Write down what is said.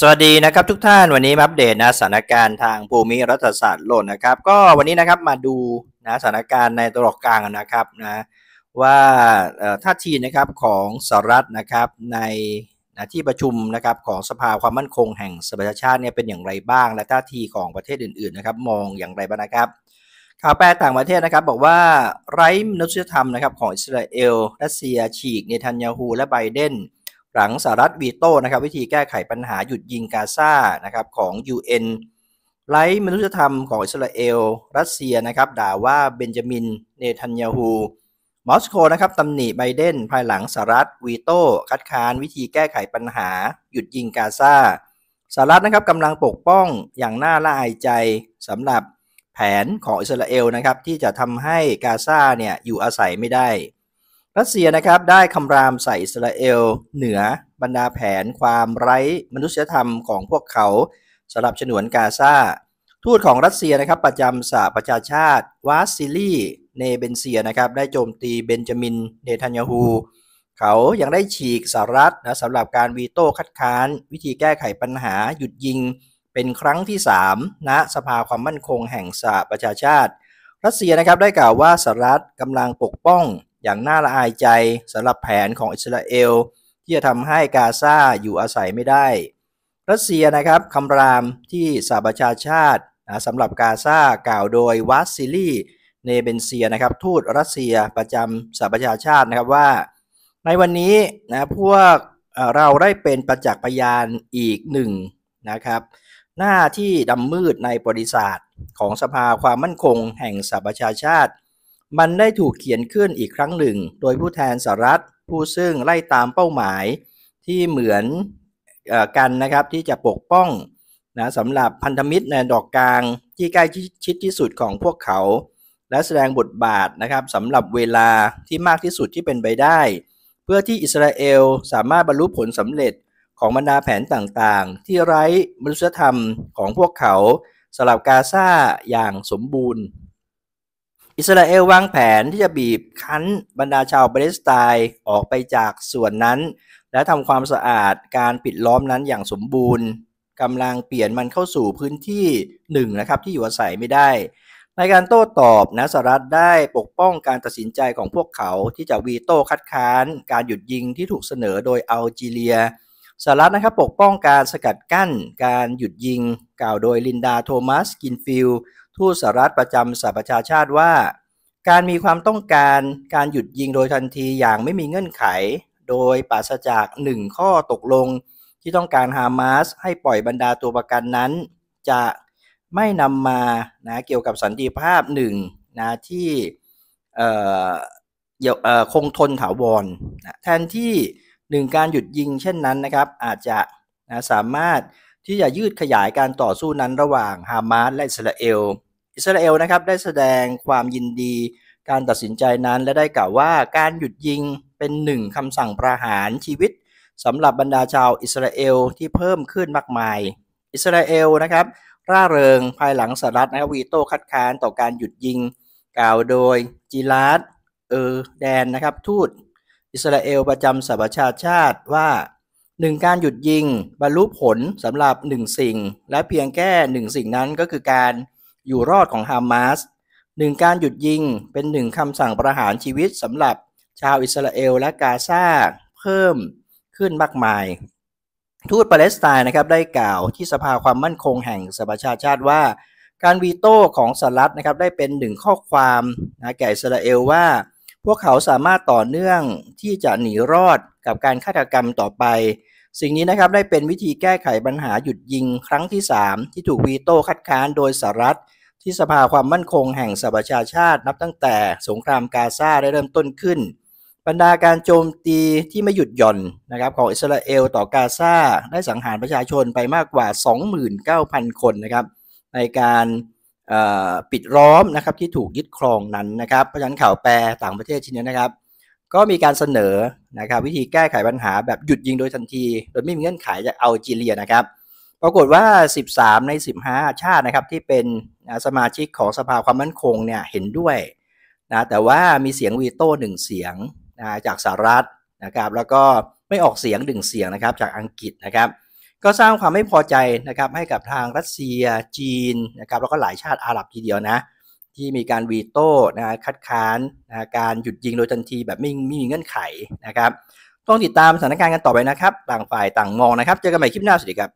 สวัสดีนะครับทุกท่านวันนี้อัปเดตนะสถานการณ์ทางภูมิรัฐศาสตร์โลกนะครับก็วันนี้นะครับมาดูนะสถานการณ์ในตลกกลางนะครับนะว่าท่าทีนะครับของสหรัฐนะครับในนะที่ประชุมนะครับของสภาความมั่นคงแห่งสหประชาชาติเนี่ยเป็นอย่างไรบ้าง และท่าทีของประเทศอื่นๆนะครับมองอย่างไรบ้างนะครับข่าวแปลต่างประเทศนะครับบอกว่าไร้มนุษยธรรมนะครับของอิสราเอลรัสเซียฉีกเนทันยาฮูและไบเดนหลังสหรัฐวีโต้นะครับวิธีแก้ไขปัญหา หยุดยิงกาซานะครับของ UN ไร้มนุษยธรรมของอิสราเอลรัสเซียนะครับด่าว่าเบนจามินเนทันยาฮูมอสโกนะครับตำหนิไบเดนภายหลังสหรัฐวีโต้ คัดค้านวิธีแก้ไขปัญหาหยุดยิงกาซาสหรัฐนะครับกำลังปกป้องอย่างน่าละอายใจสำหรับแผนของอิสราเอลนะครับที่จะทำให้กาซาเนี่ยอยู่อาศัยไม่ได้รัสเซียนะครับได้คำรามใส่อิสราเอลเหนือบรรดาแผนความไร้มนุษยธรรมของพวกเขาสำหรับฉนวนกาซาทูตของรัสเซียนะครับประจำสหประชาชาติ วาซิลีเนเบนเซียนะครับได้โจมตีเบนจามินเนทันยาฮูเขายังได้ฉีกสหรัฐนะสำหรับการวีโต้คัดค้าน วิธีแก้ไขปัญหา หยุดยิงเป็นครั้งที่3ณนะสภาความมั่นคงแห่งสหประชาชาติ รัสเซียนะครับได้กล่าวว่าสหรัฐกำลังปกป้องอย่างน่าละอายใจสำหรับแผนของอิสราเอล ที่จะทำให้กาซาอยู่อาศัยไม่ได้ รัสเซียนะครับคำรามที่สหประชาชาติสำหรับกาซากล่าวโดยวัสซิลีเนเบนเซียนะครับ ทูตรัสเซียประจำสหประชาชาตินะครับว่า ในวันนี้นะพวกเราได้เป็นประจักษ์พยานอีกหนึ่งนะครับหน้าที่ดำมืดในประษัทิ์ของสภาความมั่นคงแห่งสหประชาชาติมันได้ถูกเขียนขึ้นอีกครั้งหนึ่ง โดยผู้แทนสหรัฐผู้ซึ่งไล่ตามเป้าหมายที่เหมือนกันนะครับที่จะปกป้องนะสำหรับพันธมิตรในดอกกลางที่ใกล้ชิดที่สุดของพวกเขา และแสดงบทบาทนะครับสำหรับเวลาที่มากที่สุดที่เป็นไปได้ เพื่อที่อิสราเอลสามารถบรรลุผลสำเร็จของบรรดาแผนต่างๆ ที่ไร้มนุษยธรรมของพวกเขาสำหรับกาซาอย่างสมบูรณ์อิสราเอลวางแผนที่จะบีบคั้นบรรดาชาวปาลสไตน์ออกไปจากส่วนนั้นและทำความสะอาดการปิดล้อมนั้นอย่างสมบูรณ์กำลังเปลี่ยนมันเข้าสู่พื้นที่หนึ่งนะครับที่อยู่อาศัยไม่ได้ในการโต้ตอบนะสหรัฐได้ปกป้องการตัดสินใจของพวกเขาที่จะวีโต้คัดค้านการหยุดยิงที่ถูกเสนอโดยอัลจีเรียสหรัฐนะครับปกป้องการสกัดกั้นการหยุดยิงกล่าวโดยลินดาโทมัส กินฟิลทูตสหรัฐประจำสหประชาชาติว่า การมีความต้องการการหยุดยิงโดยทันทีอย่างไม่มีเงื่อนไข โดยปราศจากหนึ่งข้อตกลงที่ต้องการฮามาสให้ปล่อยบรรดาตัวประกันนั้น จะไม่นำมานะ เกี่ยวกับสันติภาพหนึ่งนะที่คงทนถาวรนะแทนที่หนึ่งการหยุดยิงเช่นนั้นนะครับอาจจะนะสามารถที่จะยืดขยายการต่อสู้นั้นระหว่างฮามาสและอิสราเอล อิสราเอลนะครับได้แสดงความยินดีการตัดสินใจนั้น และได้กล่าวว่าการหยุดยิงเป็นหนึ่งคำสั่งประหารชีวิตสำหรับบรรดาชาวอิสราเอลที่เพิ่มขึ้นมากมาย อิสราเอลนะครับร่าเริงภายหลังสหรัฐนะครับวีโต้คัดค้านต่อการหยุดยิงกล่าวโดยจิลาร์ดเออแดนนะครับทูตอิสราเอลประจำสหประชาชาติว่าหนึ่งการหยุดยิง บรรลุผลสำหรับหนึ่งสิ่ง และเพียงแค่หนึ่งสิ่งนั้นก็คือการอยู่รอดของฮามาสหนึ่งการหยุดยิงเป็นหนึ่งคำสั่งประหารชีวิตสำหรับชาวอิสราเอลและกาซาเพิ่มขึ้นมากมาย ทูตปาเลสไตน์นะครับได้กล่าวที่สภาความมั่นคงแห่งสหประชาชาติว่า การวีโต้ของสหรัฐนะครับได้เป็นหนึ่งข้อความนะแก่อิสราเอลว่าพวกเขาสามารถต่อเนื่องที่จะหนีรอดกับการฆาตกรรมต่อไป สิ่งนี้นะครับได้เป็นวิธีแก้ไขปัญหาหยุดยิงครั้งที่ 3 ที่ถูกวีโต้คัดค้านโดยสหรัฐ ที่สภาความมั่นคงแห่งสหประชาชาตินับตั้งแต่สงครามกาซาได้เริ่มต้นขึ้นบรรดาการโจมตีที่ไม่หยุดหย่อนนะครับ ของอิสราเอล ต่อกาซาได้สังหารประชาชนไปมากกว่า 29,000คนนะครับในการปิดล้อมนะครับที่ถูกยึดครองนั้นนะครับเพราะฉะนั้นข่าวแปลต่างประเทศชิ้นนี้นะครับ ก็มีการเสนอนะครับวิธีแก้ไขปัญหาแบบหยุดยิงโดยทันที โดยไม่มีเงื่อนไขจากอัลจีเรียนะครับปรากฏว่า 13 ใน 15 ชาตินะครับที่เป็นสมาชิกของสภาความมั่นคงเนี่ยเห็นด้วยนะแต่ว่ามีเสียงวีโต้หนึ่งเสียงนะจากสหรัฐนะครับแล้วก็ไม่ออกเสียงหนึ่งเสียงนะครับจากอังกฤษนะครับก็สร้างความไม่พอใจนะครับให้กับทางรัสเซียจีนนะครับแล้วก็หลายชาติอาหรับทีเดียวนะที่มีการวีโต้นะคัดค้านนะการหยุดยิงโดยทันทีแบบไม่มีเงื่อนไขนะครับต้องติดตามสถานการณ์กันต่อไปนะครับต่างฝ่ายต่างมองนะครับเจอกันใหม่คลิปหน้าสวัสดีครับ